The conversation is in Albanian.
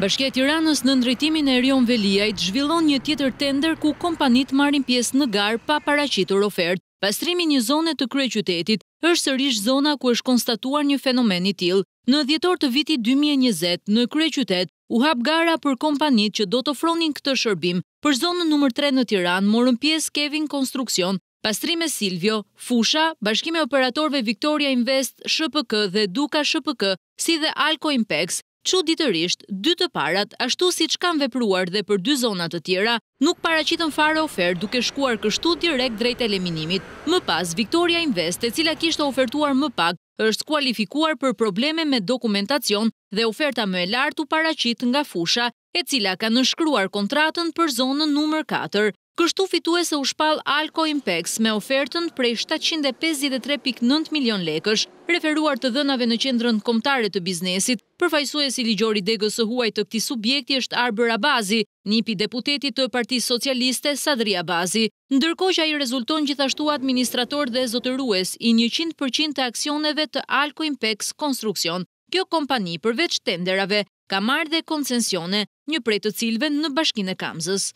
Bashkja e Tiranës në ndrejtimin e Rion Veliajt zhvillon një tjetër tender ku kompanit marrin pjesë në garë pa paraqitur ofertë. Pastrimi një zone të krye qytetit është sërish zona ku është konstatuar një fenomen i tillë. Në dhjetor të vitit 2020 në krye qytet u hap gara për kompanitë që do të ofronin këtë shërbim. Për zonën numër 3 në Tiranë morën pjesë Kevin Konstruksion, Pastrime Silvio, Fusha, Bashkime Operatorve Victoria Invest, SHPK dhe Duka SHPK, si dhe Alko Impex, që ditërrisht, dy të parat, ashtu si që kanë vepruar dhe për dy zonat të tjera, nuk paracitën fare ofert duke shkuar kështu direkt drejt e leminimit. Më pas, Victoria Invest, e cila kishtë ofertuar më pak, është kualifikuar për probleme me dokumentacion dhe oferta më e lartu paracitë nga fusha, e cila ka nëshkruar kontratën për zonën nëmër 4. Kështu fituese u shpal Alko Impex me ofertën prej 753.9 milion lekësh, referuar të dënave në qendrën komtare të biznesit, e i ligjori degës së huaj të këti subjekti është Arber Abazi, njipi deputetit të parti socialiste Sadri Abazi, ndërko që a i rezulton gjithashtu administrator dhe zotërues i 100% të aksioneve të Alko Impex Konstruksion. Kjo kompani përveç tenderave ka marrë dhe konsensione, një prej të cilve në bashkine Kamzës.